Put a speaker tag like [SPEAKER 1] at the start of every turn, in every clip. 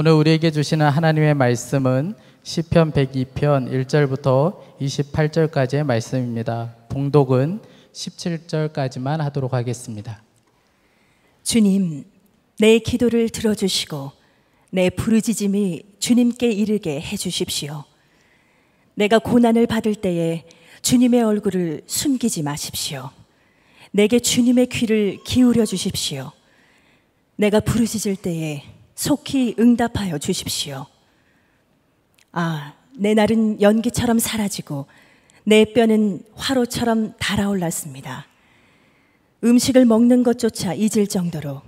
[SPEAKER 1] 오늘 우리에게 주시는 하나님의 말씀은 시편 102편 1절부터 28절까지의 말씀입니다. 봉독은 17절까지만 하도록 하겠습니다.
[SPEAKER 2] 주님, 내 기도를 들어주시고 내 부르짖음이 주님께 이르게 해 주십시오. 내가 고난을 받을 때에 주님의 얼굴을 숨기지 마십시오. 내게 주님의 귀를 기울여 주십시오. 내가 부르짖을 때에 속히 응답하여 주십시오. 아, 내 날은 연기처럼 사라지고 내 뼈는 화로처럼 달아올랐습니다. 음식을 먹는 것조차 잊을 정도로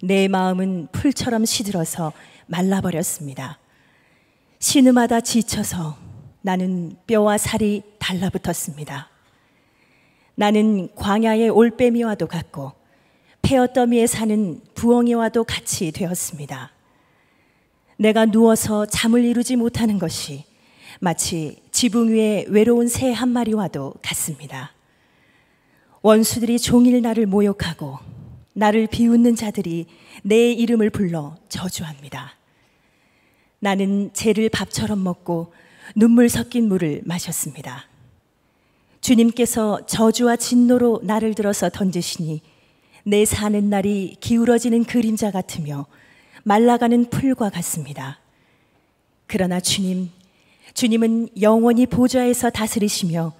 [SPEAKER 2] 내 마음은 풀처럼 시들어서 말라버렸습니다. 신음하다 지쳐서 나는 뼈와 살이 달라붙었습니다. 나는 광야의 올빼미와도 같고 폐어더미에 사는 부엉이와도 같이 되었습니다. 내가 누워서 잠을 이루지 못하는 것이 마치 지붕 위에 외로운 새 한 마리와도 같습니다. 원수들이 종일 나를 모욕하고 나를 비웃는 자들이 내 이름을 불러 저주합니다. 나는 죄를 밥처럼 먹고 눈물 섞인 물을 마셨습니다. 주님께서 저주와 진노로 나를 들어서 던지시니 내 사는 날이 기울어지는 그림자 같으며 말라가는 풀과 같습니다. 그러나 주님, 주님은 영원히 보좌에서 다스리시며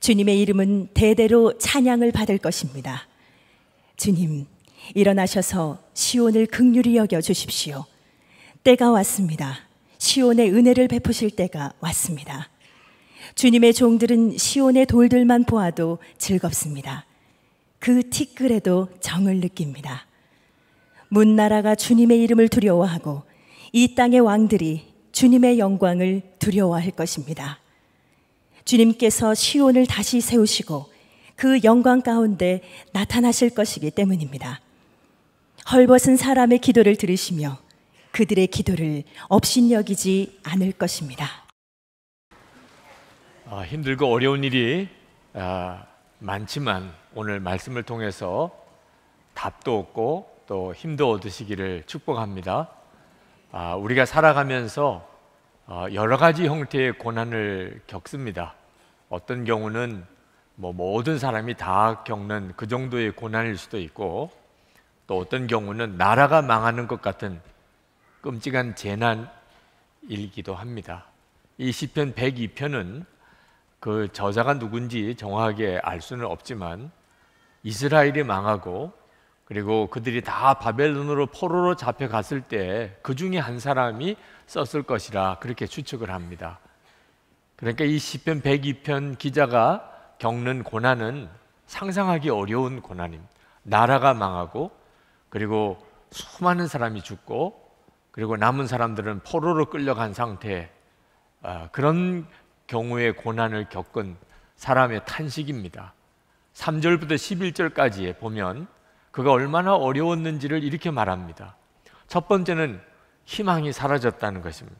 [SPEAKER 2] 주님의 이름은 대대로 찬양을 받을 것입니다. 주님, 일어나셔서 시온을 극률히 여겨 주십시오. 때가 왔습니다. 시온의 은혜를 베푸실 때가 왔습니다. 주님의 종들은 시온의 돌들만 보아도 즐겁습니다. 그 티끌에도 정을 느낍니다. 문나라가 주님의 이름을 두려워하고 이 땅의 왕들이 주님의 영광을 두려워할 것입니다. 주님께서 시온을 다시 세우시고 그 영광 가운데 나타나실 것이기 때문입니다. 헐벗은 사람의 기도를 들으시며 그들의 기도를 업신여기지 않을 것입니다.
[SPEAKER 1] 아, 힘들고 어려운 일이 아, 많지만 오늘 말씀을 통해서 답도 얻고 또 힘도 얻으시기를 축복합니다. 아, 우리가 살아가면서 어, 여러 가지 형태의 고난을 겪습니다. 어떤 경우는 뭐 모든 사람이 다 겪는 그 정도의 고난일 수도 있고 또 어떤 경우는 나라가 망하는 것 같은 끔찍한 재난일기도 합니다. 이 시편 102편은 그 저자가 누군지 정확하게 알 수는 없지만 이스라엘이 망하고 그리고 그들이 다 바벨론으로 포로로 잡혀갔을 때 그 중에 한 사람이 썼을 것이라 그렇게 추측을 합니다. 그러니까 이 시편 102편 기자가 겪는 고난은 상상하기 어려운 고난입니다. 나라가 망하고 그리고 수많은 사람이 죽고 그리고 남은 사람들은 포로로 끌려간 상태 아, 그런 경우의 고난을 겪은 사람의 탄식입니다. 3절부터 1 1절까지 보면 그가 얼마나 어려웠는지를 이렇게 말합니다. 첫 번째는 희망이 사라졌다는 것입니다.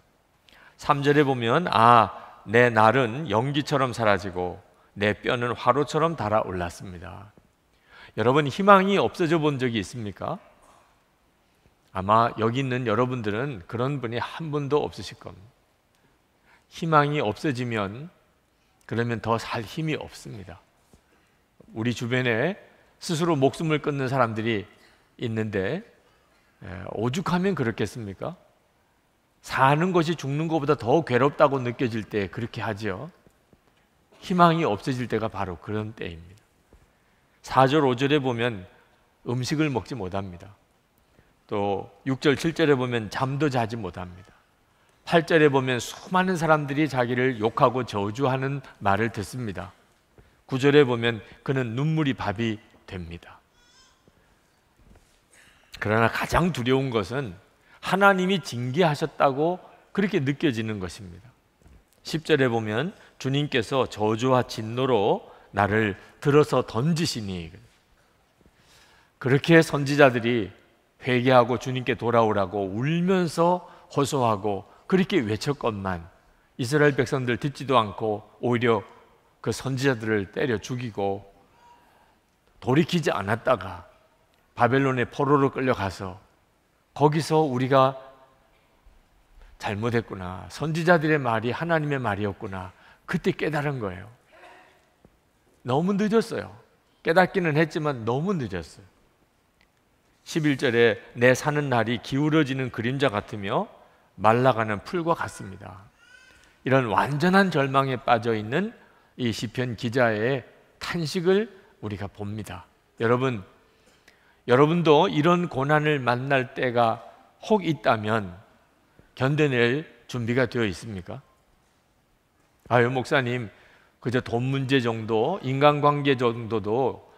[SPEAKER 1] 3절에 보면 아, 내 날은 연기처럼 사라지고 내 뼈는 화로처럼 달아올랐습니다. 여러분 희망이 없어져 본 적이 있습니까? 아마 여기 있는 여러분들은 그런 분이 한 분도 없으실 겁니다. 희망이 없어지면 그러면 더 살 힘이 없습니다. 우리 주변에 스스로 목숨을 끊는 사람들이 있는데 예, 오죽하면 그렇겠습니까? 사는 것이 죽는 것보다 더 괴롭다고 느껴질 때 그렇게 하지요. 희망이 없어질 때가 바로 그런 때입니다. 4절, 5절에 보면 음식을 먹지 못합니다. 또 6절, 7절에 보면 잠도 자지 못합니다. 8절에 보면 수많은 사람들이 자기를 욕하고 저주하는 말을 듣습니다. 9절에 보면 그는 눈물이 밥이 됩니다. 그러나 가장 두려운 것은 하나님이 징계하셨다고 그렇게 느껴지는 것입니다. 10절에 보면 주님께서 저주와 진노로 나를 들어서 던지시니 그렇게 선지자들이 회개하고 주님께 돌아오라고 울면서 호소하고 그렇게 외쳤건만 이스라엘 백성들 듣지도 않고 오히려 그 선지자들을 때려 죽이고 돌이키지 않았다가 바벨론의 포로로 끌려가서 거기서 우리가 잘못했구나. 선지자들의 말이 하나님의 말이었구나. 그때 깨달은 거예요. 너무 늦었어요. 깨닫기는 했지만 너무 늦었어요. 11절에 내 사는 날이 기울어지는 그림자 같으며 말라가는 풀과 같습니다. 이런 완전한 절망에 빠져 있는 이 시편 기자의 탄식을 우리가 봅니다. 여러분, 여러분도 이런 고난을 만날 때가 혹 있다면 견뎌낼 준비가 되어 있습니까? 아유, 목사님, 그저 돈 문제 정도, 인간관계 정도도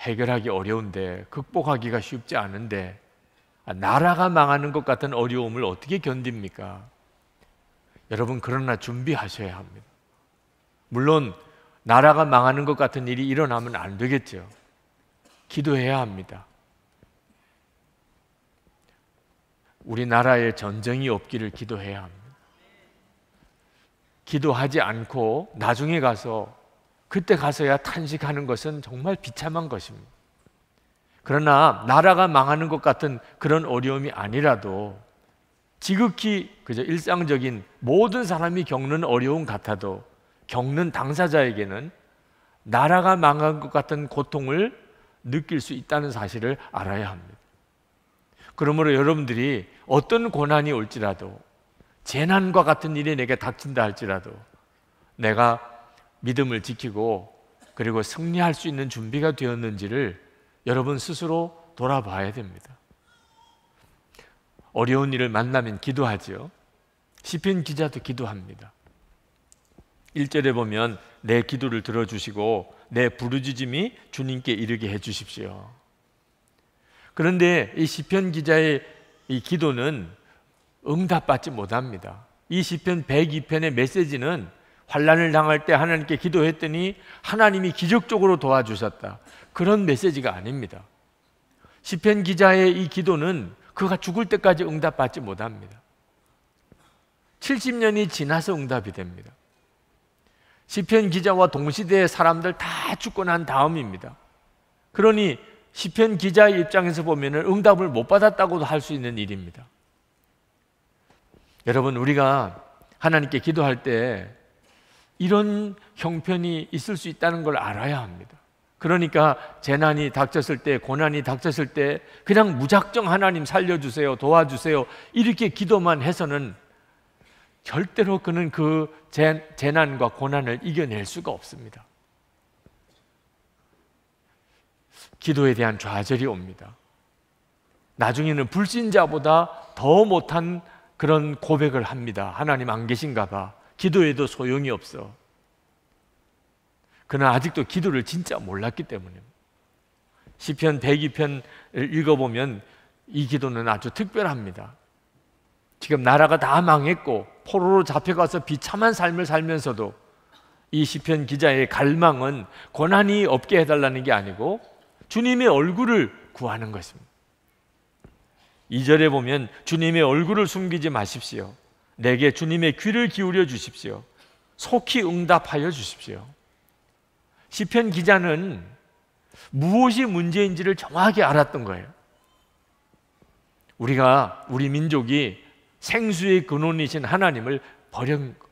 [SPEAKER 1] 해결하기 어려운데, 극복하기가 쉽지 않은데, 아, 나라가 망하는 것 같은 어려움을 어떻게 견딥니까? 여러분, 그러나 준비하셔야 합니다. 물론, 나라가 망하는 것 같은 일이 일어나면 안 되겠죠. 기도해야 합니다. 우리나라에 전쟁이 없기를 기도해야 합니다. 기도하지 않고 나중에 가서 그때 가서야 탄식하는 것은 정말 비참한 것입니다. 그러나 나라가 망하는 것 같은 그런 어려움이 아니라도 지극히 그저 일상적인 모든 사람이 겪는 어려움 같아도 겪는 당사자에게는 나라가 망한 것 같은 고통을 느낄 수 있다는 사실을 알아야 합니다. 그러므로 여러분들이 어떤 고난이 올지라도 재난과 같은 일이 내게 닥친다 할지라도 내가 믿음을 지키고 그리고 승리할 수 있는 준비가 되었는지를 여러분 스스로 돌아봐야 됩니다. 어려운 일을 만나면 기도하지요. 시편 기자도 기도합니다. 1절에 보면 내 기도를 들어주시고 내 부르짖음이 주님께 이르게 해 주십시오. 그런데 이 시편 기자의 이 기도는 응답받지 못합니다. 이 시편 102편의 메시지는 환란을 당할 때 하나님께 기도했더니 하나님이 기적적으로 도와주셨다. 그런 메시지가 아닙니다. 시편 기자의 이 기도는 그가 죽을 때까지 응답받지 못합니다. 70년이 지나서 응답이 됩니다. 시편 기자와 동시대의 사람들 다 죽고 난 다음입니다. 그러니 시편 기자의 입장에서 보면 응답을 못 받았다고도 할 수 있는 일입니다. 여러분 우리가 하나님께 기도할 때 이런 형편이 있을 수 있다는 걸 알아야 합니다. 그러니까 재난이 닥쳤을 때 고난이 닥쳤을 때 그냥 무작정 하나님 살려주세요 도와주세요 이렇게 기도만 해서는 절대로 그는 그 재난과 고난을 이겨낼 수가 없습니다. 기도에 대한 좌절이 옵니다. 나중에는 불신자보다 더 못한 그런 고백을 합니다. 하나님 안 계신가 봐. 기도해도 소용이 없어. 그는 아직도 기도를 진짜 몰랐기 때문에 시편 102편을 읽어보면 이 기도는 아주 특별합니다. 지금 나라가 다 망했고 포로로 잡혀가서 비참한 삶을 살면서도 이 시편 기자의 갈망은 고난이 없게 해달라는 게 아니고 주님의 얼굴을 구하는 것입니다. 2절에 보면 주님의 얼굴을 숨기지 마십시오. 내게 주님의 귀를 기울여 주십시오. 속히 응답하여 주십시오. 시편 기자는 무엇이 문제인지를 정확히 알았던 거예요. 우리가 우리 민족이 생수의 근원이신 하나님을 버린 것.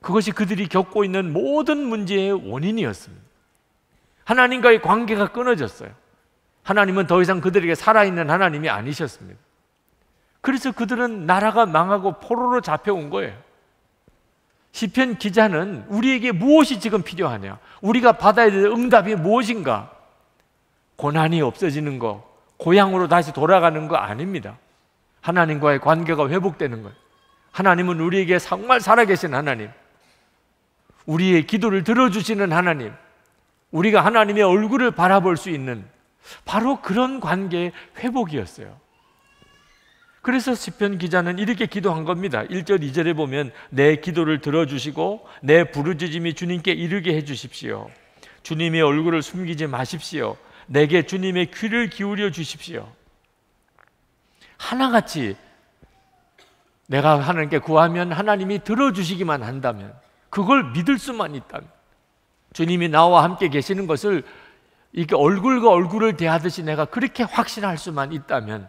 [SPEAKER 1] 그것이 그들이 겪고 있는 모든 문제의 원인이었습니다. 하나님과의 관계가 끊어졌어요. 하나님은 더 이상 그들에게 살아있는 하나님이 아니셨습니다. 그래서 그들은 나라가 망하고 포로로 잡혀온 거예요. 시편 기자는 우리에게 무엇이 지금 필요하냐? 우리가 받아야 될 응답이 무엇인가? 고난이 없어지는 거, 고향으로 다시 돌아가는 거 아닙니다. 하나님과의 관계가 회복되는 거예요. 하나님은 우리에게 정말 살아계신 하나님, 우리의 기도를 들어주시는 하나님, 우리가 하나님의 얼굴을 바라볼 수 있는 바로 그런 관계의 회복이었어요. 그래서 시편 기자는 이렇게 기도한 겁니다. 1절 2절에 보면 내 기도를 들어주시고 내 부르짖음이 주님께 이르게 해 주십시오. 주님의 얼굴을 숨기지 마십시오. 내게 주님의 귀를 기울여 주십시오. 하나같이 내가 하나님께 구하면 하나님이 들어주시기만 한다면 그걸 믿을 수만 있다면 주님이 나와 함께 계시는 것을 이렇게 얼굴과 얼굴을 대하듯이 내가 그렇게 확신할 수만 있다면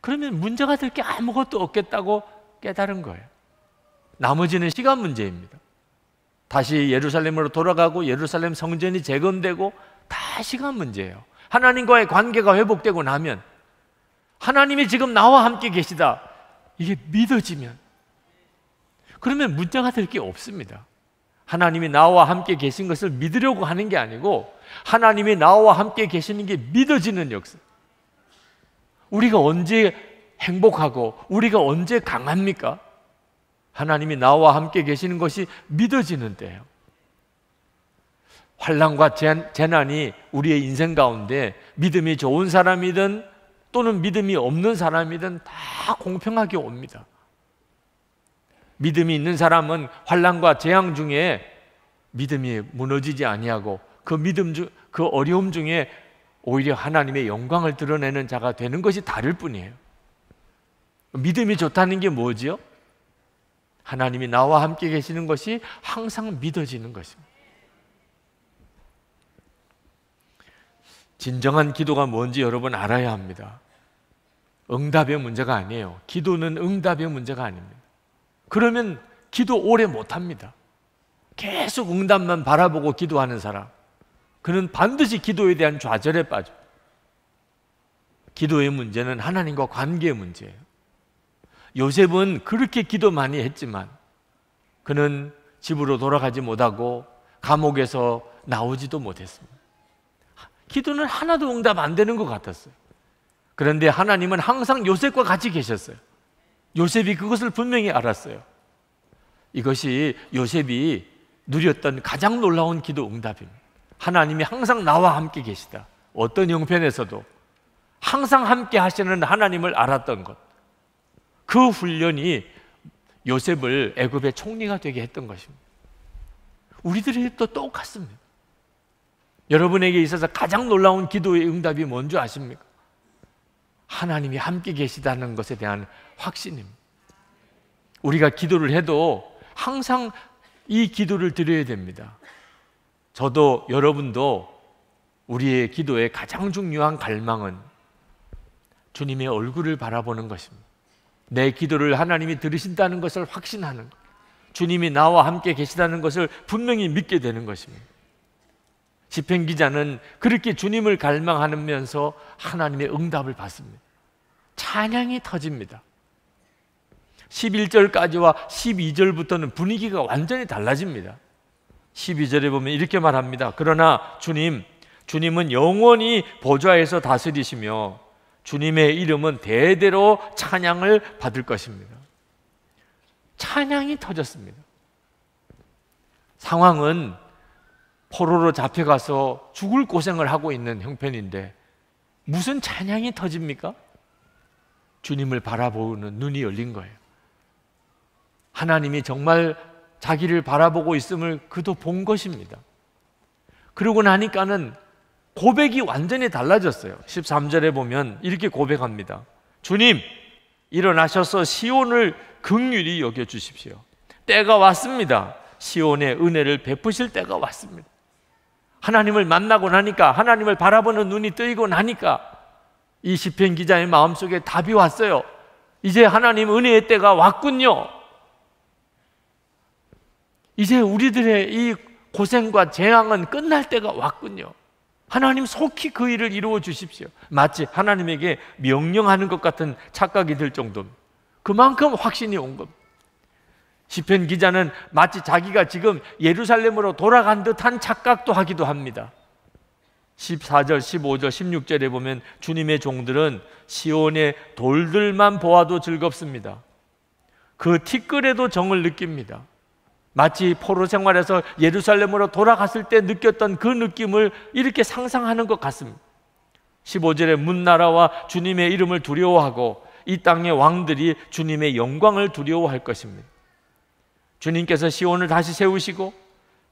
[SPEAKER 1] 그러면 문제가 될 게 아무것도 없겠다고 깨달은 거예요. 나머지는 시간 문제입니다. 다시 예루살렘으로 돌아가고 예루살렘 성전이 재건되고 다 시간 문제예요. 하나님과의 관계가 회복되고 나면 하나님이 지금 나와 함께 계시다. 이게 믿어지면 그러면 문제가 될 게 없습니다. 하나님이 나와 함께 계신 것을 믿으려고 하는 게 아니고 하나님이 나와 함께 계시는 게 믿어지는 역사. 우리가 언제 행복하고 우리가 언제 강합니까? 하나님이 나와 함께 계시는 것이 믿어지는 때예요. 환란과 재난이 우리의 인생 가운데 믿음이 좋은 사람이든 또는 믿음이 없는 사람이든 다 공평하게 옵니다. 믿음이 있는 사람은 환란과 재앙 중에 믿음이 무너지지 아니하고 그 믿음 중, 그 어려움 중에 오히려 하나님의 영광을 드러내는 자가 되는 것이 다를 뿐이에요. 믿음이 좋다는 게 뭐지요? 하나님이 나와 함께 계시는 것이 항상 믿어지는 것입니다. 진정한 기도가 뭔지 여러분 알아야 합니다. 응답의 문제가 아니에요. 기도는 응답의 문제가 아닙니다. 그러면 기도 오래 못합니다. 계속 응답만 바라보고 기도하는 사람. 그는 반드시 기도에 대한 좌절에 빠져. 기도의 문제는 하나님과 관계의 문제예요. 요셉은 그렇게 기도 많이 했지만 그는 집으로 돌아가지 못하고 감옥에서 나오지도 못했습니다. 기도는 하나도 응답 안 되는 것 같았어요. 그런데 하나님은 항상 요셉과 같이 계셨어요. 요셉이 그것을 분명히 알았어요. 이것이 요셉이 누렸던 가장 놀라운 기도 응답입니다. 하나님이 항상 나와 함께 계시다. 어떤 형편에서도 항상 함께 하시는 하나님을 알았던 것. 그 훈련이 요셉을 애굽의 총리가 되게 했던 것입니다. 우리들이 또 똑같습니다. 여러분에게 있어서 가장 놀라운 기도의 응답이 뭔지 아십니까? 하나님이 함께 계시다는 것에 대한 확신입니다. 우리가 기도를 해도 항상 이 기도를 드려야 됩니다. 저도 여러분도 우리의 기도의 가장 중요한 갈망은 주님의 얼굴을 바라보는 것입니다. 내 기도를 하나님이 들으신다는 것을 확신하는 것. 주님이 나와 함께 계시다는 것을 분명히 믿게 되는 것입니다. 집행기자는 그렇게 주님을 갈망하면서 하나님의 응답을 받습니다. 찬양이 터집니다. 11절까지와 12절부터는 분위기가 완전히 달라집니다. 12절에 보면 이렇게 말합니다. 그러나 주님, 주님은 영원히 보좌에서 다스리시며 주님의 이름은 대대로 찬양을 받을 것입니다. 찬양이 터졌습니다. 상황은 포로로 잡혀가서 죽을 고생을 하고 있는 형편인데 무슨 찬양이 터집니까? 주님을 바라보는 눈이 열린 거예요. 하나님이 정말 자기를 바라보고 있음을 그도 본 것입니다. 그러고 나니까는 고백이 완전히 달라졌어요. 13절에 보면 이렇게 고백합니다. 주님, 일어나셔서 시온을 극률이 여겨 주십시오. 때가 왔습니다. 시온의 은혜를 베푸실 때가 왔습니다. 하나님을 만나고 나니까 하나님을 바라보는 눈이 뜨이고 나니까 이 시편 기자의 마음속에 답이 왔어요. 이제 하나님 은혜의 때가 왔군요. 이제 우리들의 이 고생과 재앙은 끝날 때가 왔군요. 하나님 속히 그 일을 이루어 주십시오. 마치 하나님에게 명령하는 것 같은 착각이 들정도 그만큼 확신이 온 겁니다. 시편 기자는 마치 자기가 지금 예루살렘으로 돌아간 듯한 착각도 하기도 합니다. 14절, 15절, 16절에 보면 주님의 종들은 시온의 돌들만 보아도 즐겁습니다. 그 티끌에도 정을 느낍니다. 마치 포로 생활에서 예루살렘으로 돌아갔을 때 느꼈던 그 느낌을 이렇게 상상하는 것 같습니다. 15절에 문나라와 주님의 이름을 두려워하고 이 땅의 왕들이 주님의 영광을 두려워할 것입니다. 주님께서 시온을 다시 세우시고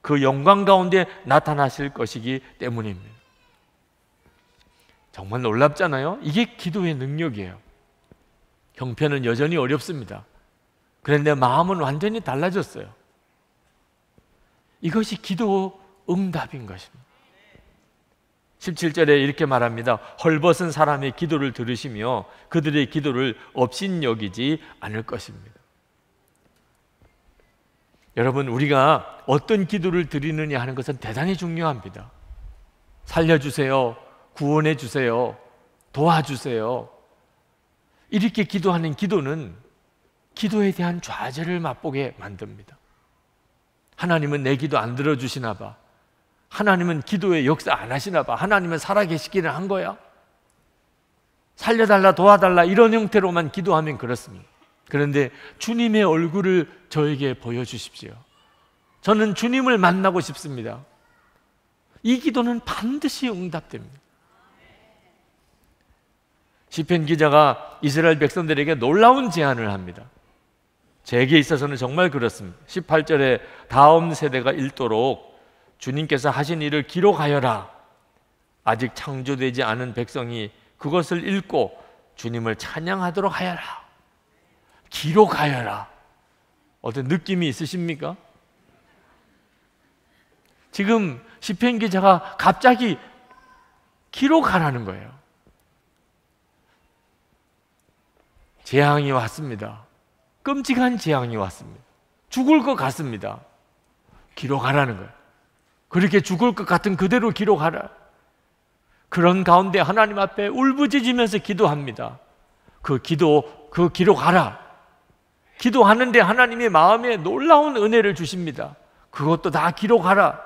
[SPEAKER 1] 그 영광 가운데 나타나실 것이기 때문입니다. 정말 놀랍잖아요. 이게 기도의 능력이에요. 형편은 여전히 어렵습니다. 그런데 마음은 완전히 달라졌어요. 이것이 기도 응답인 것입니다. 17절에 이렇게 말합니다. 헐벗은 사람의 기도를 들으시며 그들의 기도를 업신여기지 않을 것입니다. 여러분 우리가 어떤 기도를 드리느냐 하는 것은 대단히 중요합니다. 살려주세요. 구원해 주세요. 도와주세요. 이렇게 기도하는 기도는 기도에 대한 좌절을 맛보게 만듭니다. 하나님은 내 기도 안 들어주시나 봐. 하나님은 기도에 역사 안 하시나 봐. 하나님은 살아계시기는 한 거야. 살려달라, 도와달라, 이런 형태로만 기도하면 그렇습니다. 그런데 주님의 얼굴을 저에게 보여주십시오. 저는 주님을 만나고 싶습니다. 이 기도는 반드시 응답됩니다. 시편 기자가 이스라엘 백성들에게 놀라운 제안을 합니다. 제게 있어서는 정말 그렇습니다. 18절에 다음 세대가 읽도록 주님께서 하신 일을 기록하여라. 아직 창조되지 않은 백성이 그것을 읽고 주님을 찬양하도록 하여라. 기록하여라. 어떤 느낌이 있으십니까? 지금 시편 기자가 갑자기 기록하라는 거예요. 재앙이 왔습니다. 끔찍한 재앙이 왔습니다. 죽을 것 같습니다. 기록하라는 거예요. 그렇게 죽을 것 같은 그대로 기록하라. 그런 가운데 하나님 앞에 울부짖으면서 기도합니다. 그 기도, 그 기록하라. 기도하는데 하나님의 마음에 놀라운 은혜를 주십니다. 그것도 다 기록하라.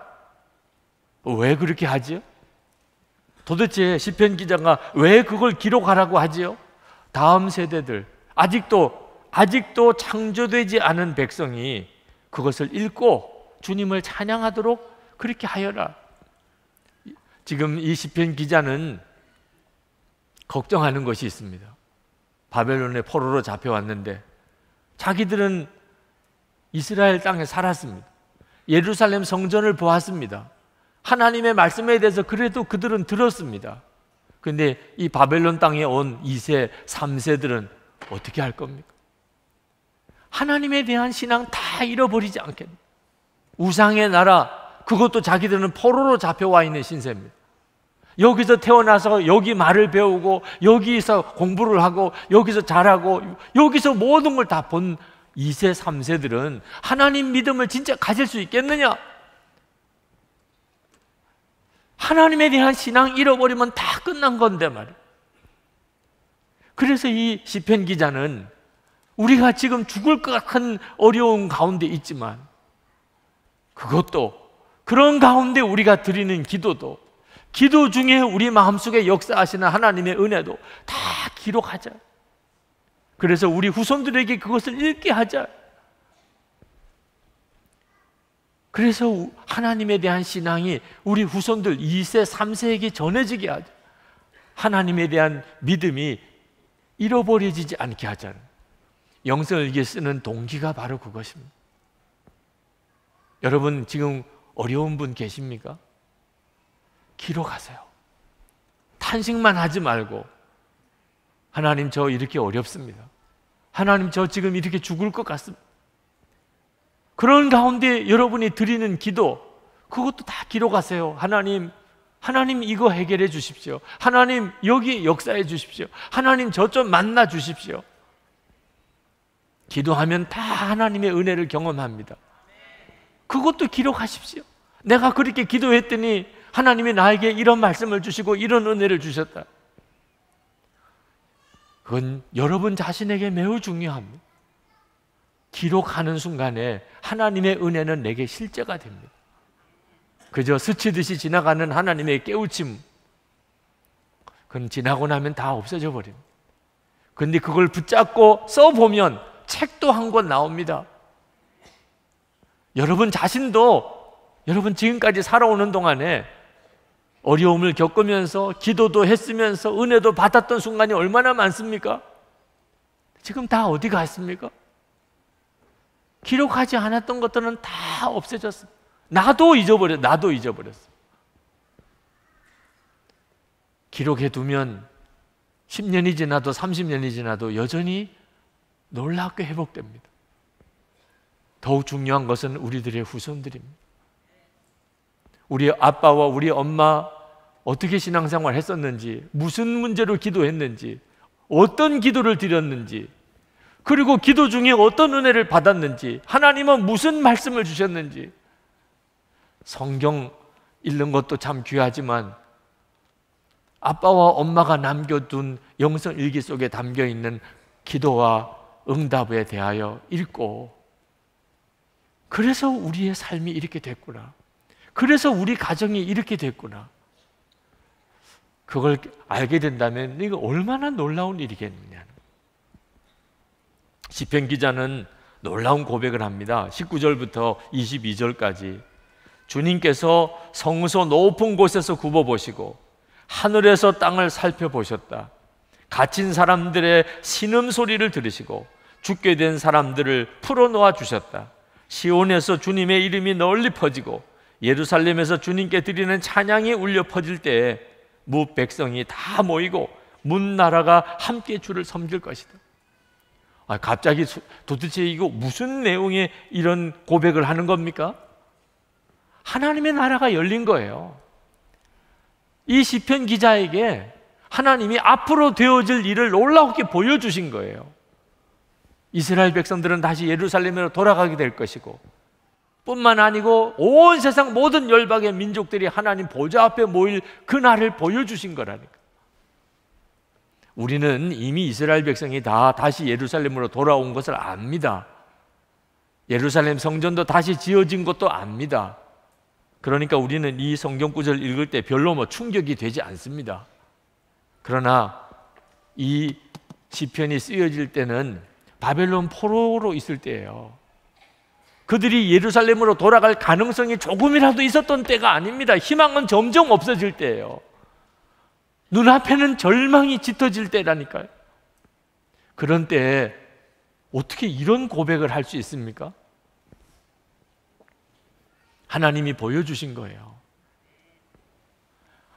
[SPEAKER 1] 왜 그렇게 하지요? 도대체 시편 기자가 왜 그걸 기록하라고 하지요? 다음 세대들 아직도 아직도 창조되지 않은 백성이 그것을 읽고 주님을 찬양하도록 그렇게 하여라. 지금 이 시편 기자는 걱정하는 것이 있습니다. 바벨론의 포로로 잡혀왔는데 자기들은 이스라엘 땅에 살았습니다. 예루살렘 성전을 보았습니다. 하나님의 말씀에 대해서 그래도 그들은 들었습니다. 근데 이 바벨론 땅에 온 2세, 3세들은 어떻게 할 겁니까? 하나님에 대한 신앙 다 잃어버리지 않겠 우상의 나라, 그것도 자기들은 포로로 잡혀와 있는 신세입니다. 여기서 태어나서 여기 말을 배우고 여기서 공부를 하고 여기서 잘하고 여기서 모든 걸 다 본 2세, 3세들은 하나님 믿음을 진짜 가질 수 있겠느냐? 하나님에 대한 신앙 잃어버리면 다 끝난 건데 말이에요. 그래서 이 시편 기자는 우리가 지금 죽을 것 같은 어려운 가운데 있지만 그것도 그런 가운데 우리가 드리는 기도도 기도 중에 우리 마음속에 역사하시는 하나님의 은혜도 다 기록하자. 그래서 우리 후손들에게 그것을 읽게 하자. 그래서 하나님에 대한 신앙이 우리 후손들 2세, 3세에게 전해지게 하자. 하나님에 대한 믿음이 잃어버려지지 않게 하자 영성을기에 쓰는 동기가 바로 그것입니다. 여러분, 지금 어려운 분 계십니까? 기록하세요. 탄식만 하지 말고 하나님 저 이렇게 어렵습니다. 하나님 저 지금 이렇게 죽을 것 같습니다. 그런 가운데 여러분이 드리는 기도 그것도 다 기록하세요. 하나님 하나님 이거 해결해 주십시오. 하나님 여기 역사해 주십시오. 하나님 저 좀 만나 주십시오. 기도하면 다 하나님의 은혜를 경험합니다. 그것도 기록하십시오. 내가 그렇게 기도했더니 하나님이 나에게 이런 말씀을 주시고 이런 은혜를 주셨다. 그건 여러분 자신에게 매우 중요합니다. 기록하는 순간에 하나님의 은혜는 내게 실제가 됩니다. 그저 스치듯이 지나가는 하나님의 깨우침, 그건 지나고 나면 다 없어져 버립니다. 근데 그걸 붙잡고 써보면 책도 한 권 나옵니다. 여러분 자신도 여러분 지금까지 살아오는 동안에 어려움을 겪으면서 기도도 했으면서 은혜도 받았던 순간이 얼마나 많습니까? 지금 다 어디 갔습니까? 기록하지 않았던 것들은 다 없어졌어. 나도 잊어버려. 나도 잊어버렸어. 기록해 두면 10년이 지나도 30년이 지나도 여전히 놀랍게 회복됩니다. 더욱 중요한 것은 우리들의 후손들입니다. 우리 아빠와 우리 엄마 어떻게 신앙생활 했었는지, 무슨 문제로 기도했는지, 어떤 기도를 드렸는지, 그리고 기도 중에 어떤 은혜를 받았는지, 하나님은 무슨 말씀을 주셨는지, 성경 읽는 것도 참 귀하지만, 아빠와 엄마가 남겨둔 영성 일기 속에 담겨 있는 기도와 응답에 대하여 읽고, 그래서 우리의 삶이 이렇게 됐구나. 그래서 우리 가정이 이렇게 됐구나. 그걸 알게 된다면 이거 얼마나 놀라운 일이겠느냐. 시편 기자는 놀라운 고백을 합니다. 19절부터 22절까지 주님께서 성소 높은 곳에서 굽어 보시고 하늘에서 땅을 살펴보셨다. 갇힌 사람들의 신음 소리를 들으시고 죽게 된 사람들을 풀어놓아 주셨다. 시온에서 주님의 이름이 널리 퍼지고 예루살렘에서 주님께 드리는 찬양이 울려 퍼질 때에 무 백성이 다 모이고 문 나라가 함께 주를 섬길 것이다. 아, 갑자기 도대체 이거 무슨 내용의 이런 고백을 하는 겁니까? 하나님의 나라가 열린 거예요. 이 시편 기자에게 하나님이 앞으로 되어질 일을 놀라웠게 보여주신 거예요. 이스라엘 백성들은 다시 예루살렘으로 돌아가게 될 것이고 뿐만 아니고 온 세상 모든 열방의 민족들이 하나님 보좌 앞에 모일 그날을 보여주신 거라니까. 우리는 이미 이스라엘 백성이 다 다시 예루살렘으로 돌아온 것을 압니다. 예루살렘 성전도 다시 지어진 것도 압니다. 그러니까 우리는 이 성경 구절 읽을 때 별로 뭐 충격이 되지 않습니다. 그러나 이 시편이 쓰여질 때는 바벨론 포로로 있을 때예요. 그들이 예루살렘으로 돌아갈 가능성이 조금이라도 있었던 때가 아닙니다. 희망은 점점 없어질 때예요. 눈앞에는 절망이 짙어질 때라니까요. 그런 때에 어떻게 이런 고백을 할 수 있습니까? 하나님이 보여주신 거예요.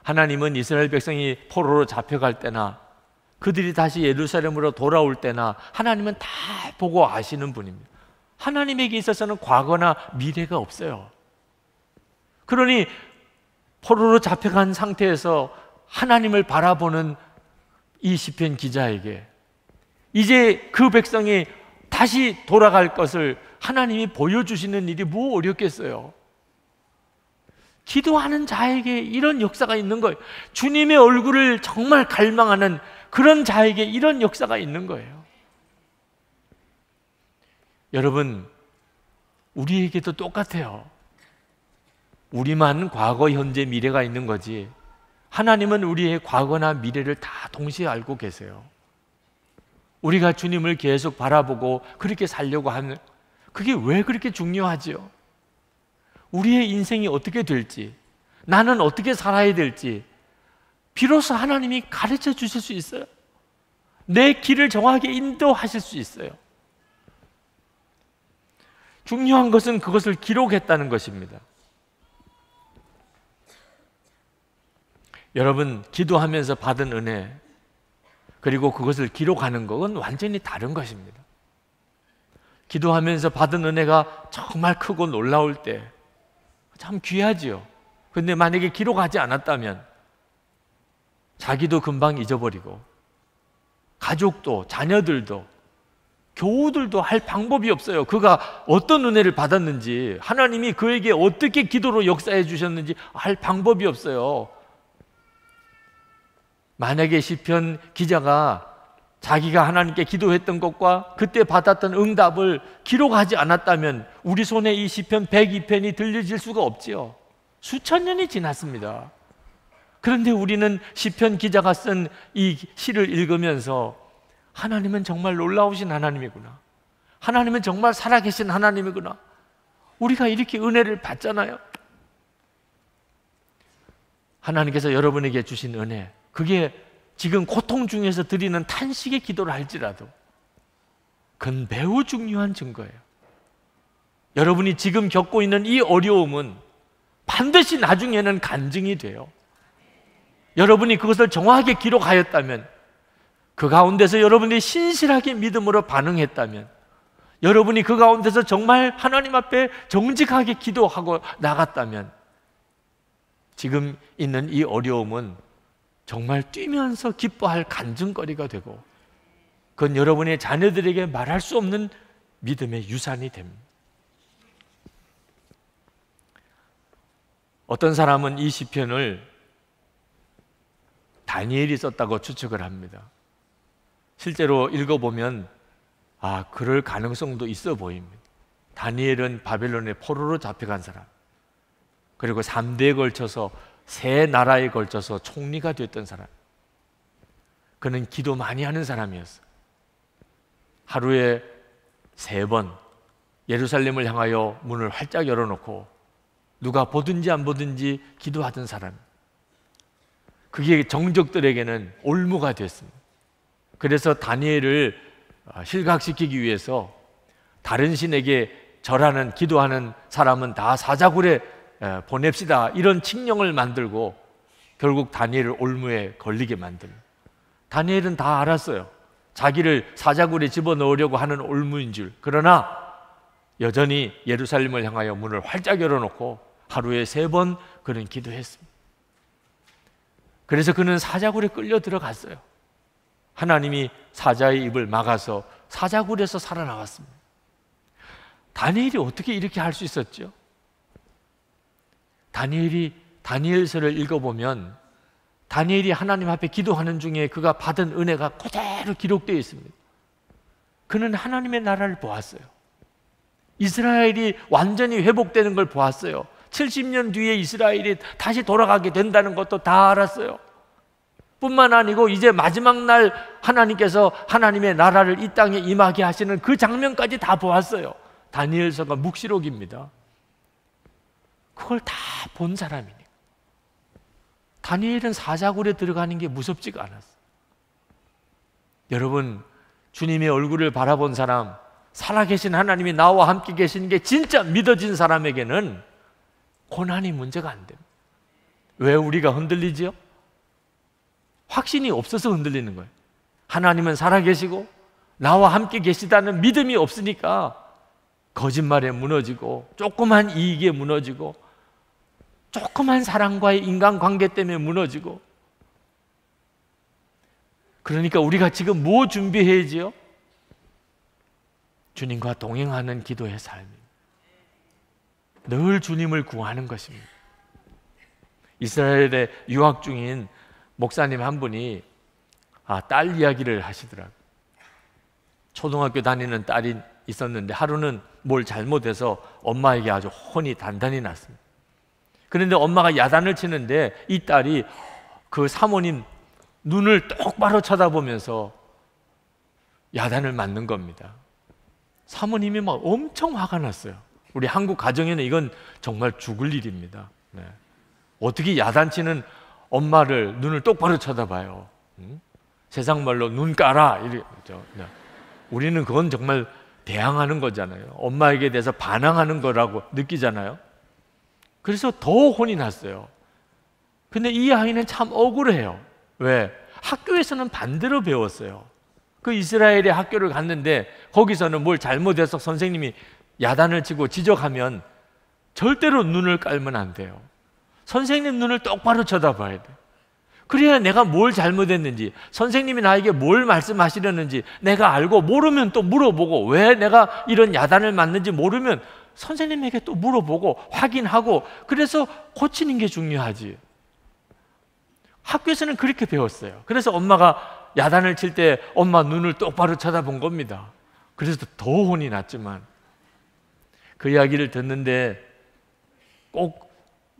[SPEAKER 1] 하나님은 이스라엘 백성이 포로로 잡혀갈 때나 그들이 다시 예루살렘으로 돌아올 때나 하나님은 다 보고 아시는 분입니다. 하나님에게 있어서는 과거나 미래가 없어요. 그러니 포로로 잡혀간 상태에서 하나님을 바라보는 이 시편 기자에게 이제 그 백성이 다시 돌아갈 것을 하나님이 보여주시는 일이 뭐 어렵겠어요? 기도하는 자에게 이런 역사가 있는 거예요. 주님의 얼굴을 정말 갈망하는 그런 자에게 이런 역사가 있는 거예요. 여러분, 우리에게도 똑같아요. 우리만 과거, 현재, 미래가 있는 거지. 하나님은 우리의 과거나 미래를 다 동시에 알고 계세요. 우리가 주님을 계속 바라보고 그렇게 살려고 하는 그게 왜 그렇게 중요하지요? 우리의 인생이 어떻게 될지, 나는 어떻게 살아야 될지, 비로소 하나님이 가르쳐 주실 수 있어요. 내 길을 정확하 인도하실 수 있어요. 중요한 것은 그것을 기록했다는 것입니다. 여러분, 기도하면서 받은 은혜, 그리고 그것을 기록하는 것은 완전히 다른 것입니다. 기도하면서 받은 은혜가 정말 크고 놀라울 때 참 귀하지요. 근데 만약에 기록하지 않았다면 자기도 금방 잊어버리고 가족도 자녀들도 교우들도 할 방법이 없어요. 그가 어떤 은혜를 받았는지, 하나님이 그에게 어떻게 기도로 역사해 주셨는지 할 방법이 없어요. 만약에 시편 기자가 자기가 하나님께 기도했던 것과 그때 받았던 응답을 기록하지 않았다면 우리 손에 이 시편 102편이 들려질 수가 없지요. 수천 년이 지났습니다. 그런데 우리는 시편 기자가 쓴 이 시를 읽으면서 하나님은 정말 놀라우신 하나님이구나. 하나님은 정말 살아계신 하나님이구나. 우리가 이렇게 은혜를 받잖아요. 하나님께서 여러분에게 주신 은혜, 그게 지금 고통 중에서 드리는 탄식의 기도를 할지라도, 그건 매우 중요한 증거예요. 여러분이 지금 겪고 있는 이 어려움은 반드시 나중에는 간증이 돼요. 여러분이 그것을 정확하게 기록하였다면 그 가운데서 여러분이 신실하게 믿음으로 반응했다면 여러분이 그 가운데서 정말 하나님 앞에 정직하게 기도하고 나갔다면 지금 있는 이 어려움은 정말 뛰면서 기뻐할 간증거리가 되고 그건 여러분의 자녀들에게 말할 수 없는 믿음의 유산이 됩니다. 어떤 사람은 이 시편을 다니엘이 썼다고 추측을 합니다. 실제로 읽어보면 아, 그럴 가능성도 있어 보입니다. 다니엘은 바벨론의 포로로 잡혀간 사람. 그리고 3대에 걸쳐서 세 나라에 걸쳐서 총리가 됐던 사람. 그는 기도 많이 하는 사람이었어. 하루에 세 번 예루살렘을 향하여 문을 활짝 열어놓고 누가 보든지 안 보든지 기도하던 사람. 그게 정적들에게는 올무가 됐습니다. 그래서 다니엘을 아, 실각시키기 위해서 다른 신에게 절하는 기도하는 사람은 다 사자굴에 보냅시다 이런 칙령을 만들고 결국 다니엘을 올무에 걸리게 만든 다니엘은 다 알았어요 자기를 사자굴에 집어넣으려고 하는 올무인 줄 그러나 여전히 예루살렘을 향하여 문을 활짝 열어놓고 하루에 세 번 그는 기도했습니다 그래서 그는 사자굴에 끌려 들어갔어요 하나님이 사자의 입을 막아서 사자굴에서 살아나왔습니다. 다니엘이 어떻게 이렇게 할 수 있었죠? 다니엘이 다니엘서를 읽어보면 다니엘이 하나님 앞에 기도하는 중에 그가 받은 은혜가 그대로 기록되어 있습니다. 그는 하나님의 나라를 보았어요. 이스라엘이 완전히 회복되는 걸 보았어요. 70년 뒤에 이스라엘이 다시 돌아가게 된다는 것도 다 알았어요. 뿐만 아니고 이제 마지막 날 하나님께서 하나님의 나라를 이 땅에 임하게 하시는 그 장면까지 다 보았어요. 다니엘서가 묵시록입니다. 그걸 다 본 사람이니까. 다니엘은 사자굴에 들어가는 게 무섭지가 않았어. 여러분, 주님의 얼굴을 바라본 사람, 살아계신 하나님이 나와 함께 계시는 게 진짜 믿어진 사람에게는 고난이 문제가 안 됩니다. 왜 우리가 흔들리지요? 확신이 없어서 흔들리는 거예요. 하나님은 살아계시고 나와 함께 계시다는 믿음이 없으니까 거짓말에 무너지고 조그만 이익에 무너지고 조그만 사랑과의 인간관계 때문에 무너지고 그러니까 우리가 지금 뭐 준비해야지요? 주님과 동행하는 기도의 삶입니다. 늘 주님을 구하는 것입니다. 이스라엘에 유학 중인 목사님 한 분이 아, 딸 이야기를 하시더라고요. 초등학교 다니는 딸이 있었는데 하루는 뭘 잘못해서 엄마에게 아주 혼이 단단히 났습니다. 그런데 엄마가 야단을 치는데 이 딸이 그 사모님 눈을 똑바로 쳐다보면서 야단을 맞는 겁니다. 사모님이 막 엄청 화가 났어요. 우리 한국 가정에는 이건 정말 죽을 일입니다. 네. 어떻게 야단치는 엄마를 눈을 똑바로 쳐다봐요. 응? 세상 말로 눈 까라 이러죠. 우리는 그건 정말 대항하는 거잖아요. 엄마에게 대해서 반항하는 거라고 느끼잖아요. 그래서 더 혼이 났어요. 근데 이 아이는 참 억울해요. 왜? 학교에서는 반대로 배웠어요. 그 이스라엘의 학교를 갔는데 거기서는 뭘 잘못해서 선생님이 야단을 치고 지적하면 절대로 눈을 깔면 안 돼요. 선생님 눈을 똑바로 쳐다봐야 돼. 그래야 내가 뭘 잘못했는지, 선생님이 나에게 뭘 말씀하시려는지 내가 알고 모르면 또 물어보고 왜 내가 이런 야단을 맞는지 모르면 선생님에게 또 물어보고 확인하고 그래서 고치는 게 중요하지. 학교에서는 그렇게 배웠어요. 그래서 엄마가 야단을 칠 때 엄마 눈을 똑바로 쳐다본 겁니다. 그래서 더 혼이 났지만 그 이야기를 듣는데 꼭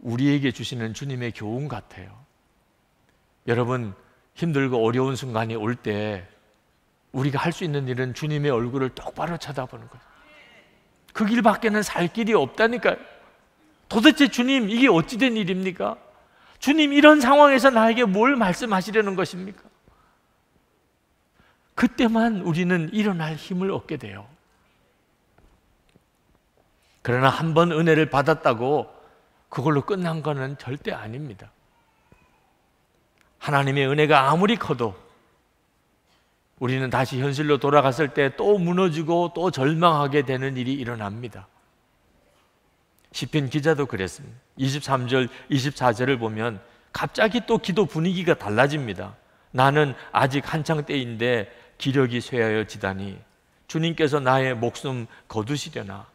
[SPEAKER 1] 우리에게 주시는 주님의 교훈 같아요. 여러분, 힘들고 어려운 순간이 올 때 우리가 할 수 있는 일은 주님의 얼굴을 똑바로 쳐다보는 거예요. 그 길밖에는 살 길이 없다니까요. 도대체 주님, 이게 어찌된 일입니까? 주님, 이런 상황에서 나에게 뭘 말씀하시려는 것입니까? 그때만 우리는 일어날 힘을 얻게 돼요. 그러나 한 번 은혜를 받았다고 그걸로 끝난 것은 절대 아닙니다. 하나님의 은혜가 아무리 커도 우리는 다시 현실로 돌아갔을 때 또 무너지고 또 절망하게 되는 일이 일어납니다. 시편 기자도 그랬습니다. 23절, 24절을 보면 갑자기 또 기도 분위기가 달라집니다. 나는 아직 한창 때인데 기력이 쇠하여지다니 주님께서 나의 목숨 거두시려나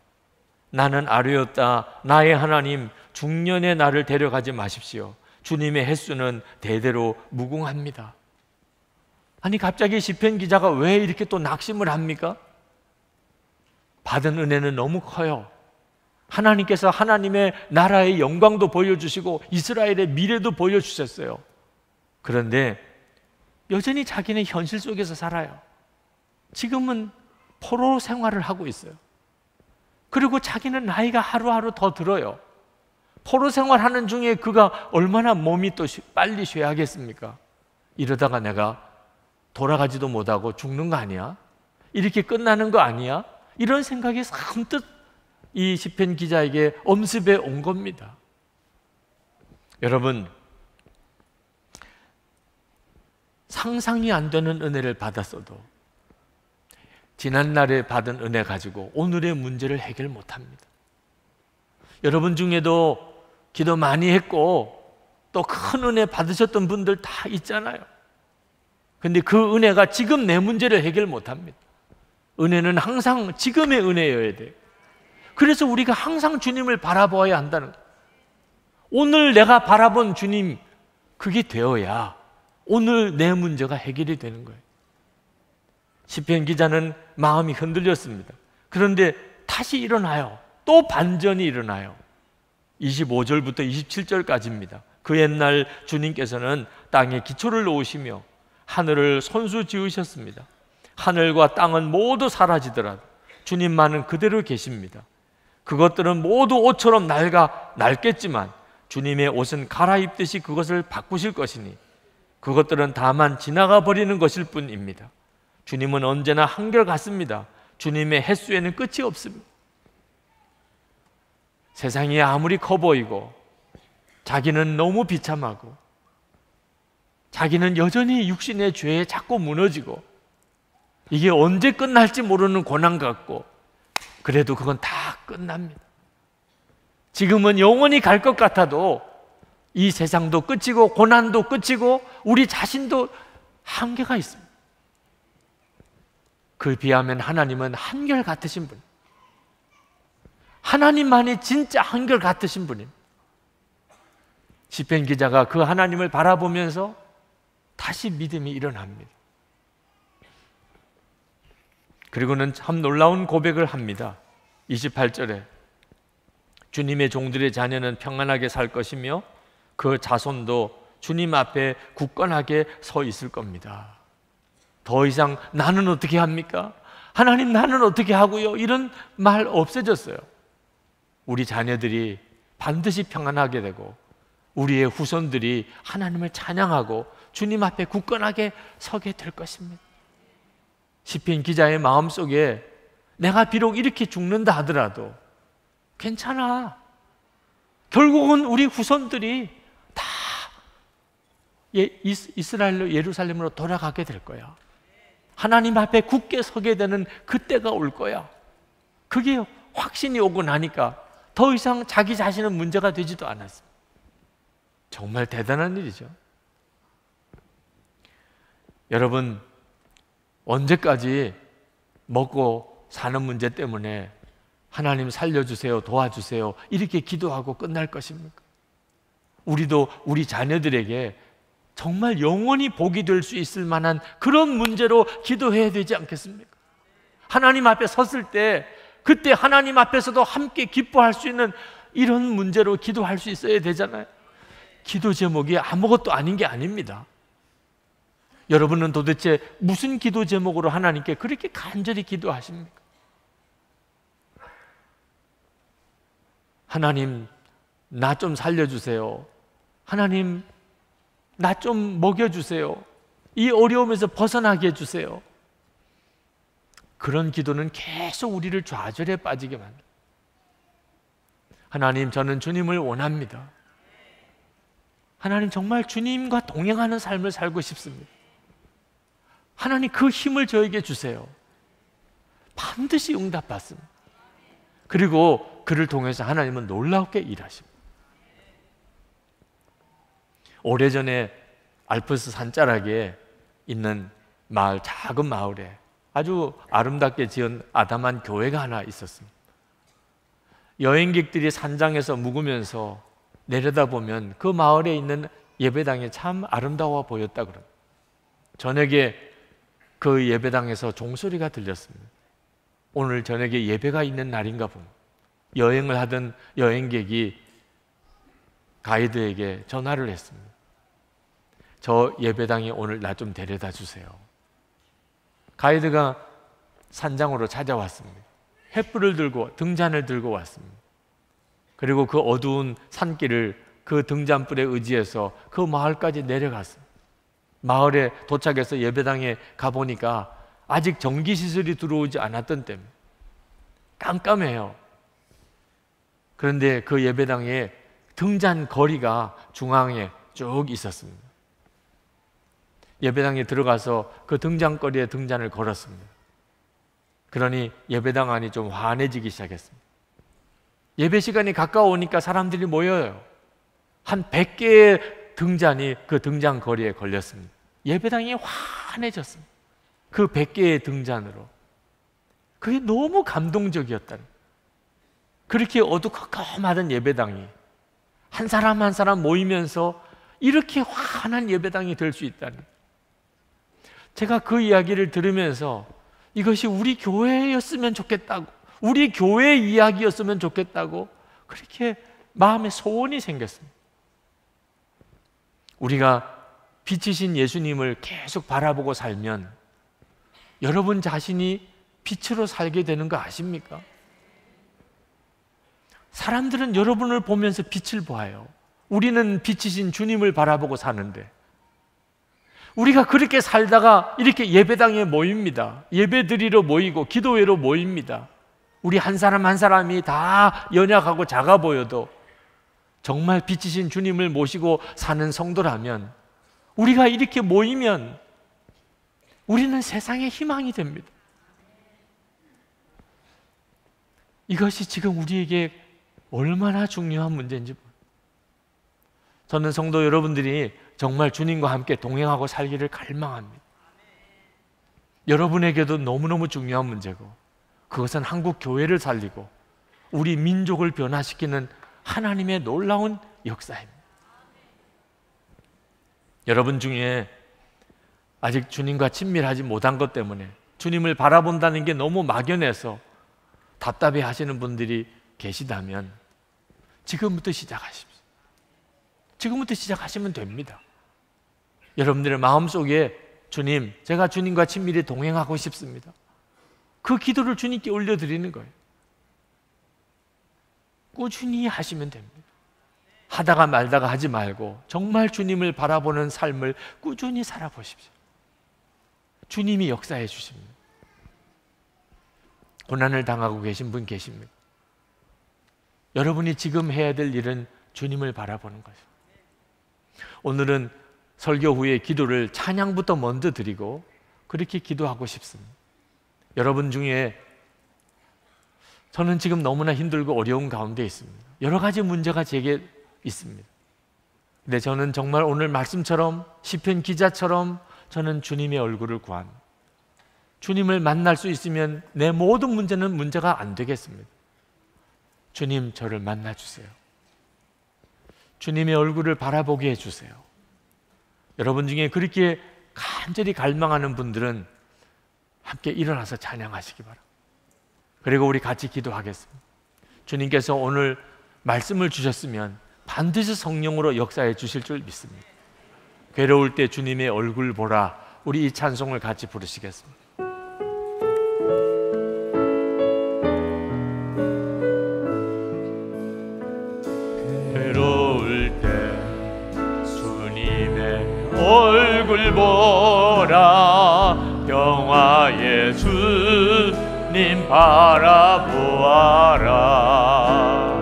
[SPEAKER 1] 나는 아뢰었다 나의 하나님 중년의 나를 데려가지 마십시오. 주님의 횟수는 대대로 무궁합니다. 아니 갑자기 시편 기자가 왜 이렇게 또 낙심을 합니까? 받은 은혜는 너무 커요. 하나님께서 하나님의 나라의 영광도 보여주시고 이스라엘의 미래도 보여주셨어요. 그런데 여전히 자기는 현실 속에서 살아요. 지금은 포로 생활을 하고 있어요. 그리고 자기는 나이가 하루하루 더 들어요. 포로 생활하는 중에 그가 얼마나 몸이 또 빨리 쉬 쇠하겠습니까? 이러다가 내가 돌아가지도 못하고 죽는 거 아니야? 이렇게 끝나는 거 아니야? 이런 생각이 선뜻 이 시편 기자에게 엄습해 온 겁니다. 여러분 상상이 안 되는 은혜를 받았어도 지난날에 받은 은혜 가지고 오늘의 문제를 해결 못 합니다. 여러분 중에도 기도 많이 했고 또 큰 은혜 받으셨던 분들 다 있잖아요. 근데 그 은혜가 지금 내 문제를 해결 못 합니다. 은혜는 항상 지금의 은혜여야 돼요. 그래서 우리가 항상 주님을 바라보야 한다는 거예요. 오늘 내가 바라본 주님, 그게 되어야 오늘 내 문제가 해결이 되는 거예요. 시편 기자는 마음이 흔들렸습니다. 그런데 다시 일어나요. 또 반전이 일어나요. 25절부터 27절까지입니다. 그 옛날 주님께서는 땅에 기초를 놓으시며 하늘을 손수 지으셨습니다. 하늘과 땅은 모두 사라지더라도 주님만은 그대로 계십니다. 그것들은 모두 옷처럼 낡아 낡겠지만 주님의 옷은 갈아입듯이 그것을 바꾸실 것이니 그것들은 다만 지나가 버리는 것일 뿐입니다. 주님은 언제나 한결 같습니다. 주님의 횟수에는 끝이 없습니다. 세상이 아무리 커 보이고 자기는 너무 비참하고 자기는 여전히 육신의 죄에 자꾸 무너지고 이게 언제 끝날지 모르는 고난 같고 그래도 그건 다 끝납니다. 지금은 영원히 갈 것 같아도 이 세상도 끝이고 고난도 끝이고 우리 자신도 한계가 있습니다. 그 비하면 하나님은 한결 같으신 분. 하나님만이 진짜 한결 같으신 분입니다. 집행 기자가 그 하나님을 바라보면서 다시 믿음이 일어납니다. 그리고는 참 놀라운 고백을 합니다. 28절에 주님의 종들의 자녀는 평안하게 살 것이며 그 자손도 주님 앞에 굳건하게 서 있을 겁니다. 더 이상 나는 어떻게 합니까? 하나님 나는 어떻게 하고요? 이런 말 없어졌어요. 우리 자녀들이 반드시 평안하게 되고 우리의 후손들이 하나님을 찬양하고 주님 앞에 굳건하게 서게 될 것입니다. 시편 기자의 마음 속에 내가 비록 이렇게 죽는다 하더라도 괜찮아. 결국은 우리 후손들이 다 예, 이스라엘로 예루살렘으로 돌아가게 될 거야. 하나님 앞에 굳게 서게 되는 그때가 올 거야. 그게 확신이 오고 나니까 더 이상 자기 자신은 문제가 되지도 않았습니다. 정말 대단한 일이죠. 여러분, 언제까지 먹고 사는 문제 때문에 하나님 살려주세요, 도와주세요, 이렇게 기도하고 끝날 것입니까? 우리도 우리 자녀들에게 정말 영원히 복이 될 수 있을 만한 그런 문제로 기도해야 되지 않겠습니까? 하나님 앞에 섰을 때 그때 하나님 앞에서도 함께 기뻐할 수 있는 이런 문제로 기도할 수 있어야 되잖아요. 기도 제목이 아무것도 아닌 게 아닙니다. 여러분은 도대체 무슨 기도 제목으로 하나님께 그렇게 간절히 기도하십니까? 하나님, 나 좀 살려주세요. 하나님, 나 좀 먹여주세요. 이 어려움에서 벗어나게 해주세요. 그런 기도는 계속 우리를 좌절에 빠지게 만듭니다. 하나님, 저는 주님을 원합니다. 하나님, 정말 주님과 동행하는 삶을 살고 싶습니다. 하나님, 그 힘을 저에게 주세요. 반드시 응답받습니다. 그리고 그를 통해서 하나님은 놀랍게 일하십니다. 오래전에 알프스 산자락에 있는 마을, 작은 마을에 아주 아름답게 지은 아담한 교회가 하나 있었습니다. 여행객들이 산장에서 묵으면서 내려다보면 그 마을에 있는 예배당이 참 아름다워 보였다 그런. 저녁에 그 예배당에서 종소리가 들렸습니다. 오늘 저녁에 예배가 있는 날인가 봅니다. 여행을 하던 여행객이 가이드에게 전화를 했습니다. 저 예배당에 오늘 나 좀 데려다 주세요. 가이드가 산장으로 찾아왔습니다. 횃불을 들고 등잔을 들고 왔습니다. 그리고 그 어두운 산길을 그 등잔불에 의지해서 그 마을까지 내려갔습니다. 마을에 도착해서 예배당에 가보니까 아직 전기시설이 들어오지 않았던 때입니다. 깜깜해요. 그런데 그 예배당에 등잔 거리가 중앙에 쭉 있었습니다. 예배당에 들어가서 그등장거리에 등잔을 걸었습니다. 그러니 예배당 안이 좀 환해지기 시작했습니다. 예배 시간이 가까우니까 사람들이 모여요. 한1개의 등잔이 그 등잔거리에 걸렸습니다. 예배당이 환해졌습니다. 그1개의 등잔으로. 그게 너무 감동적이었다 그렇게 어두컴컴하던 예배당이 한 사람 한 사람 모이면서 이렇게 환한 예배당이 될 수 있다는 제가 그 이야기를 들으면서 이것이 우리 교회였으면 좋겠다고, 우리 교회 이야기였으면 좋겠다고 그렇게 마음에 소원이 생겼습니다. 우리가 빛이신 예수님을 계속 바라보고 살면 여러분 자신이 빛으로 살게 되는 거 아십니까? 사람들은 여러분을 보면서 빛을 보아요. 우리는 빛이신 주님을 바라보고 사는데 우리가 그렇게 살다가 이렇게 예배당에 모입니다. 예배드리러 모이고 기도회로 모입니다. 우리 한 사람 한 사람이 다 연약하고 작아 보여도 정말 빛이신 주님을 모시고 사는 성도라면 우리가 이렇게 모이면 우리는 세상의 희망이 됩니다. 이것이 지금 우리에게 얼마나 중요한 문제인지 저는 성도 여러분들이 정말 주님과 함께 동행하고 살기를 갈망합니다. 여러분에게도 너무너무 중요한 문제고 그것은 한국 교회를 살리고 우리 민족을 변화시키는 하나님의 놀라운 역사입니다. 여러분 중에 아직 주님과 친밀하지 못한 것 때문에 주님을 바라본다는 게 너무 막연해서 답답해 하시는 분들이 계시다면 지금부터 시작하십시오. 지금부터 시작하시면 됩니다. 여러분들의 마음속에 주님, 제가 주님과 친밀히 동행하고 싶습니다. 그 기도를 주님께 올려드리는 거예요. 꾸준히 하시면 됩니다. 하다가 말다가 하지 말고 정말 주님을 바라보는 삶을 꾸준히 살아보십시오. 주님이 역사해 주십니다. 고난을 당하고 계신 분 계십니까? 여러분이 지금 해야 될 일은 주님을 바라보는 것입니다. 오늘은 설교 후에 기도를 찬양부터 먼저 드리고 그렇게 기도하고 싶습니다. 여러분 중에 저는 지금 너무나 힘들고 어려운 가운데 있습니다. 여러 가지 문제가 제게 있습니다. 근데 저는 정말 오늘 말씀처럼 시편 기자처럼 저는 주님의 얼굴을 구한 주님을 만날 수 있으면 내 모든 문제는 문제가 안 되겠습니다. 주님 저를 만나 주세요. 주님의 얼굴을 바라보게 해 주세요. 여러분 중에 그렇게 간절히 갈망하는 분들은 함께 일어나서 찬양하시기 바랍니다. 그리고 우리 같이 기도하겠습니다. 주님께서 오늘 말씀을 주셨으면 반드시 성령으로 역사해 주실 줄 믿습니다. 괴로울 때 주님의 얼굴 보라 우리 이 찬송을 같이 부르시겠습니다.
[SPEAKER 3] 얼굴 보라 영화의 주님 바라보아라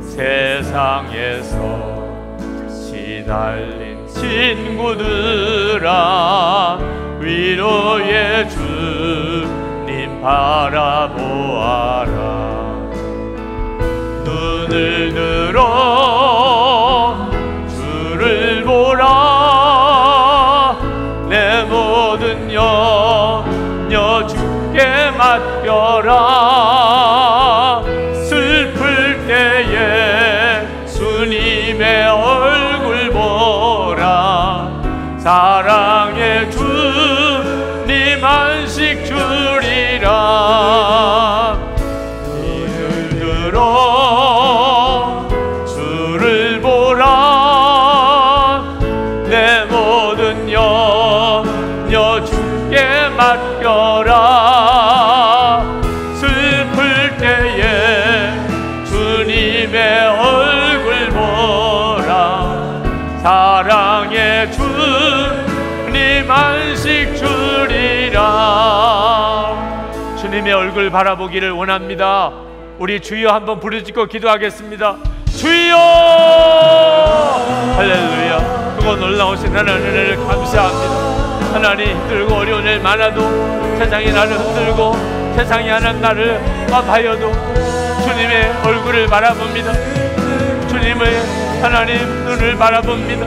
[SPEAKER 3] 세상에서 시달린 친구들아 위로의 주님 바라보아라 눈을 들어 바라보기를 원합니다. 우리 주여 한번 부르짖고 기도하겠습니다. 주여! 할렐루야. 그거 놀라우신 하나님 은혜를 감사합니다. 하나님 힘들고 어려운 일 많아도 세상이 나를 흔들고 세상이 하나 나를 아파여도 주님의 얼굴을 바라봅니다. 주님의 하나님 눈을 바라봅니다.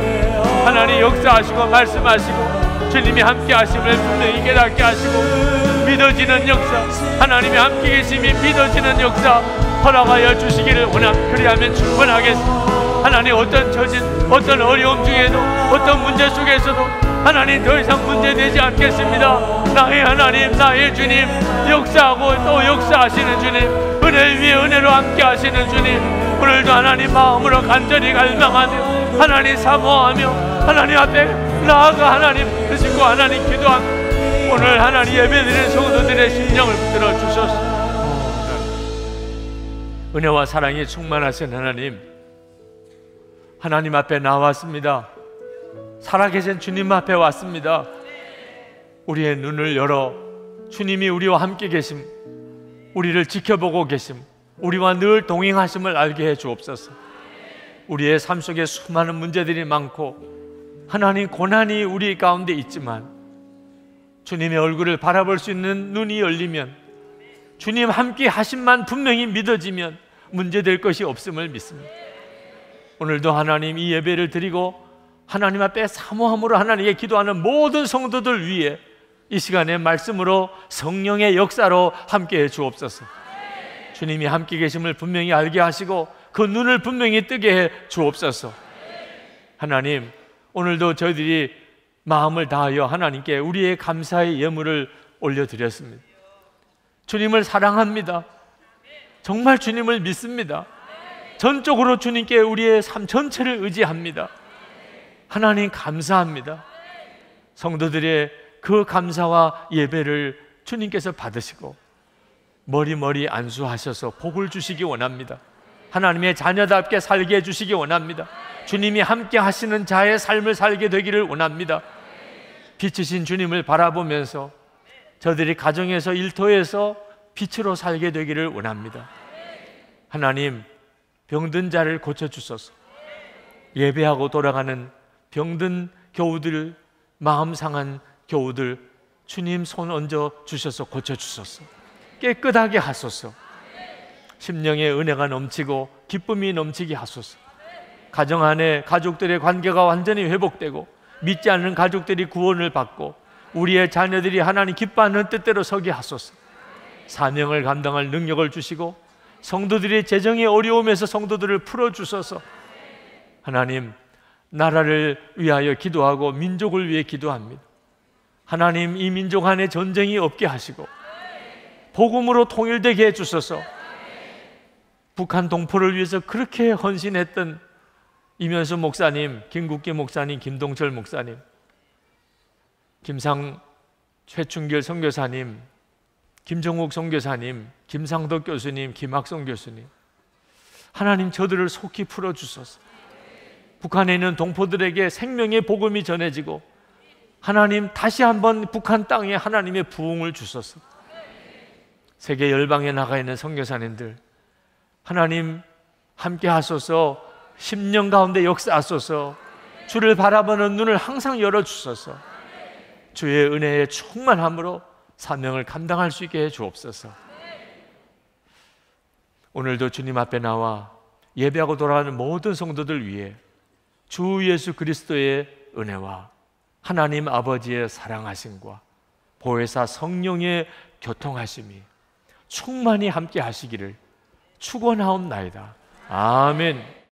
[SPEAKER 3] 하나님 역사하시고 말씀하시고 주님이 함께 하심을 분명히 깨닫게 하시고 믿어지는 역사 하나님의 함께 계심이 믿어지는 역사 허락하여 주시기를 원하 그리하면 충분하겠습니다 하나님 어떤 처진 어떤 어려움 중에도 어떤 문제 속에서도 하나님 더 이상 문제되지 않겠습니다 나의 하나님 나의 주님 역사하고 또 역사하시는 주님 은혜 위에 은혜로 함께 하시는 주님 오늘도 하나님 마음으로 간절히 갈망하며 하나님 사모하며 하나님 앞에 나아가 하나님 드시고 하나님 기도하며 오늘 하나님 예배드리는 성도들의 심정을 붙들어 주셨습니다.
[SPEAKER 1] 은혜와 사랑이 충만하신 하나님, 하나님 앞에 나왔습니다. 살아계신 주님 앞에 왔습니다. 우리의 눈을 열어 주님이 우리와 함께 계심, 우리를 지켜보고 계심, 우리와 늘 동행하심을 알게 해 주옵소서. 우리의 삶 속에 수많은 문제들이 많고 하나님 고난이 우리 가운데 있지만 주님의 얼굴을 바라볼 수 있는 눈이 열리면 주님 함께 하심만 분명히 믿어지면 문제될 것이 없음을 믿습니다. 오늘도 하나님 이 예배를 드리고 하나님 앞에 사모함으로 하나님께 기도하는 모든 성도들 위해 이 시간에 말씀으로 성령의 역사로 함께 해 주옵소서. 주님이 함께 계심을 분명히 알게 하시고 그 눈을 분명히 뜨게 해 주옵소서. 하나님, 오늘도 저희들이 마음을 다하여 하나님께 우리의 감사의 예물을 올려드렸습니다. 주님을 사랑합니다. 정말 주님을 믿습니다. 전적으로 주님께 우리의 삶 전체를 의지합니다. 하나님 감사합니다. 성도들의 그 감사와 예배를 주님께서 받으시고 머리머리 안수하셔서 복을 주시기 원합니다. 하나님의 자녀답게 살게 해주시기 원합니다. 주님이 함께 하시는 자의 삶을 살게 되기를 원합니다. 빛이신 주님을 바라보면서 저들이 가정에서 일터에서 빛으로 살게 되기를 원합니다. 하나님, 병든 자를 고쳐주소서. 예배하고 돌아가는 병든 교우들, 마음 상한 교우들, 주님 손 얹어 주셔서 고쳐주소서. 깨끗하게 하소서. 심령의 은혜가 넘치고 기쁨이 넘치게 하소서. 가정 안에 가족들의 관계가 완전히 회복되고 믿지 않는 가족들이 구원을 받고 우리의 자녀들이 하나님 기뻐하는 뜻대로 서게 하소서. 사명을 감당할 능력을 주시고 성도들의 재정의 어려움에서 성도들을 풀어 주소서. 하나님 나라를 위하여 기도하고 민족을 위해 기도합니다. 하나님 이 민족 안에 전쟁이 없게 하시고 복음으로 통일되게 해 주소서. 북한 동포를 위해서 그렇게 헌신했던 이면수 목사님, 김국기 목사님, 김동철 목사님, 김상 최충길 선교사님, 김정욱 선교사님, 김상덕 교수님, 김학성 교수님. 하나님 저들을 속히 풀어 주소서. 북한에 있는 동포들에게 생명의 복음이 전해지고 하나님 다시 한번 북한 땅에 하나님의 부흥을 주소서. 세계 열방에 나가 있는 선교사님들 하나님 함께 하소서. 10년 가운데 역사하소서 주를 바라보는 눈을 항상 열어주소서 주의 은혜에 충만함으로 사명을 감당할 수 있게 해 주옵소서 오늘도 주님 앞에 나와 예배하고 돌아가는 모든 성도들 위해 주 예수 그리스도의 은혜와 하나님 아버지의 사랑하심과 보혜사 성령의 교통하심이 충만히 함께 하시기를 축원하옵나이다. 아멘.